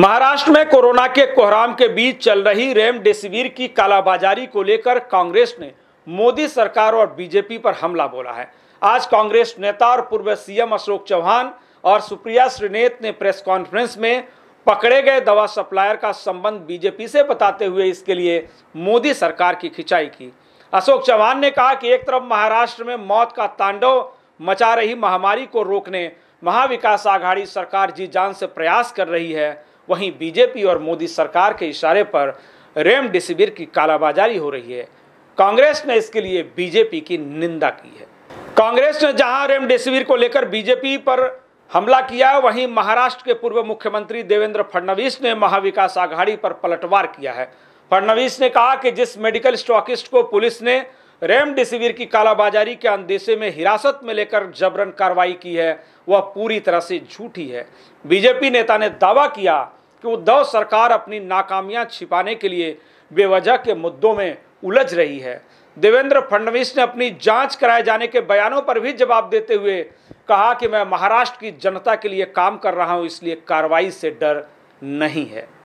महाराष्ट्र में कोरोना के कोहराम के बीच चल रही रेमडेसिविर की कालाबाजारी को लेकर कांग्रेस ने मोदी सरकार और बीजेपी पर हमला बोला है आज कांग्रेस नेता और पूर्व सीएम अशोक चौहान और सुप्रिया श्रीनेत ने प्रेस कॉन्फ्रेंस में पकड़े गए दवा सप्लायर का संबंध बीजेपी से बताते हुए इसके लिए मोदी सरकार की खिंचाई की अशोक चौहान ने कहा कि एक तरफ महाराष्ट्र में मौत का तांडव मचा रही महामारी को रोकने महाविकास आघाड़ी सरकार जी जान से प्रयास कर रही है वहीं बीजेपी और मोदी सरकार के इशारे पर रेमडेसिविर की कालाबाजारी हो रही है कांग्रेस ने इसके लिए बीजेपी की निंदा की है कांग्रेस ने जहां रेमडेसिविर को लेकर बीजेपी पर हमला किया वहीं महाराष्ट्र के पूर्व मुख्यमंत्री देवेंद्र फडणवीस ने महाविकास आघाड़ी पर पलटवार किया है फडणवीस ने कहा कि जिस मेडिकल स्टॉकिस्ट को पुलिस ने रेमडेसिविर की कालाबाजारी के अंदेशे में हिरासत में लेकर जबरन कार्रवाई की है वह पूरी तरह से झूठी है बीजेपी नेता ने दावा किया कि उद्धव सरकार अपनी नाकामियां छिपाने के लिए बेवजह के मुद्दों में उलझ रही है देवेंद्र फडणवीस ने अपनी जांच कराए जाने के बयानों पर भी जवाब देते हुए कहा कि मैं महाराष्ट्र की जनता के लिए काम कर रहा हूं इसलिए कार्रवाई से डर नहीं है